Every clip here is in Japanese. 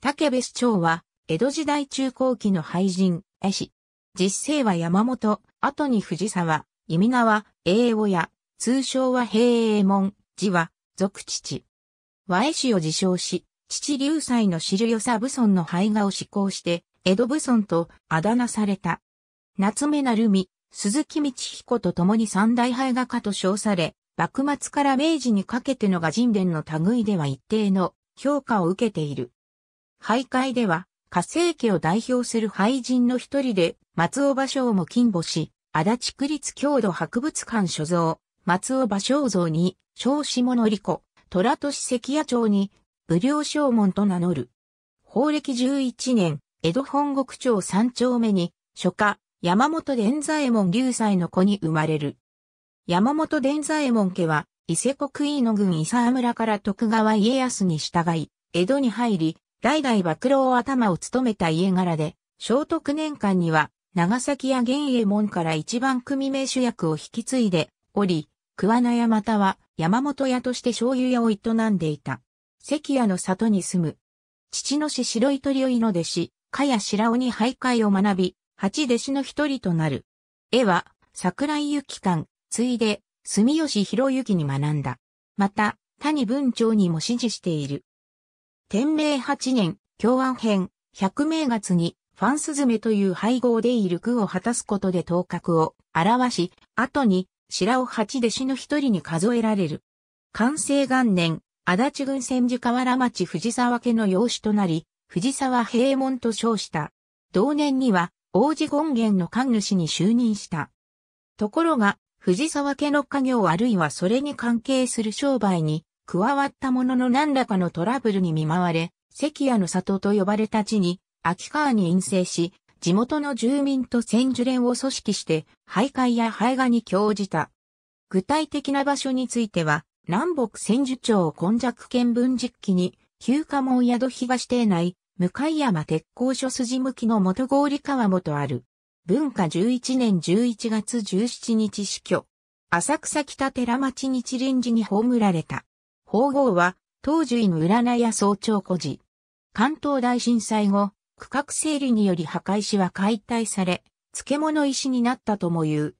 竹部市長は、江戸時代中後期の俳人、絵師。実生は山本、後に藤沢、意味名は、英親、通称は平英門、字は、俗父。和絵師を自称し、父流祭の知るよさ武村の絵画を施行して、江戸武村とあだ名された。夏目成み、鈴木道彦と共に三大絵画家と称され、幕末から明治にかけての画人伝の類では一定の評価を受けている。徘徊では、火星家を代表する廃人の一人で、松尾芭蕉も金母し、足立区立郷土博物館所蔵、松尾芭蕉像に、小下のり子、虎年関屋町に、武良正門と名乗る。法暦11年、江戸本国町三丁目に、初夏、山本伝左衛門流祭の子に生まれる。山本伝左衛門家は、伊勢国飯野郡伊佐村から徳川家康に従い、江戸に入り、代々幕老頭を務めた家柄で、聖徳年間には、長崎や玄英門から一番組名主役を引き継いでおり、桑名屋または山本屋として醤油屋を営んでいた。関屋の里に住む。父の師白糸領井の弟子、加谷白尾に徘徊を学び、八弟子の一人となる。絵は、桜井幸館、ついで、住吉博之に学んだ。また、谷文長にも指示している。天明8年、共安編、百名月に、ファンスズメという配合でいる句を果たすことで頭角を表し、後に、白尾八弟子の一人に数えられる。完成元年、足立郡千住河原町藤沢家の養子となり、藤沢平門と称した。同年には、王子権現の神主に就任した。ところが、藤沢家の家業あるいはそれに関係する商売に、加わったものの何らかのトラブルに見舞われ、関谷の里と呼ばれた地に、秋川に陰性し、地元の住民と千樹連を組織して、徘徊や排画に興じた。具体的な場所については、南北千樹町根弱見分実記に、旧家門宿東邸内、向山鉄工所筋向きの元郡川元ある。文化11年11月17日死去。浅草北寺町日臨時に葬られた。法号は、当時の占いや早朝孤児。関東大震災後、区画整理により墓石は解体され、漬物石になったとも言う。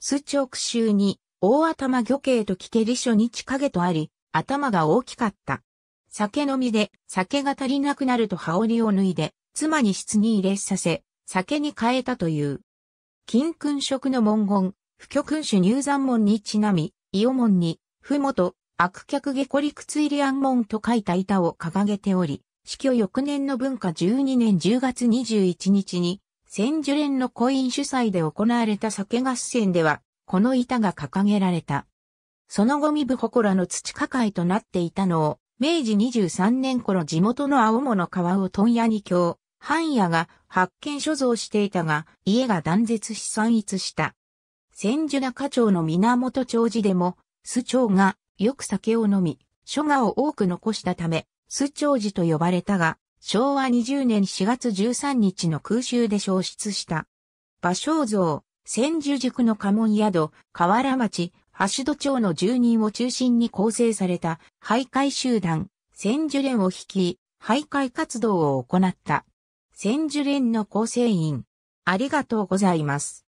数直州に、大頭魚形と聞け理書に近影とあり、頭が大きかった。酒飲みで、酒が足りなくなると羽織を脱いで、妻に室に入れさせ、酒に変えたという。金君職の文言、不挙君主入山門にちなみ、伊予門に、ふもと、悪客下孤陸追り。暗門と書いた板を掲げており、死去翌年の文化12年10月21日に、千樹連のコイン主催で行われた酒合戦では、この板が掲げられた。その後身部祠の土架界となっていたのを、明治23年頃地元の青物川を問屋に今日、藩屋が発見所蔵していたが、家が断絶し散逸した。千樹中町の源長寺でも、須長がよく酒を飲み、書画を多く残したため、須長寺と呼ばれたが、昭和20年4月13日の空襲で消失した。芭蕉像、千住塾の家紋宿、河原町、橋戸町の住人を中心に構成された徘徊集団、千住連を率い、徘徊活動を行った。千住連の構成員。ありがとうございます。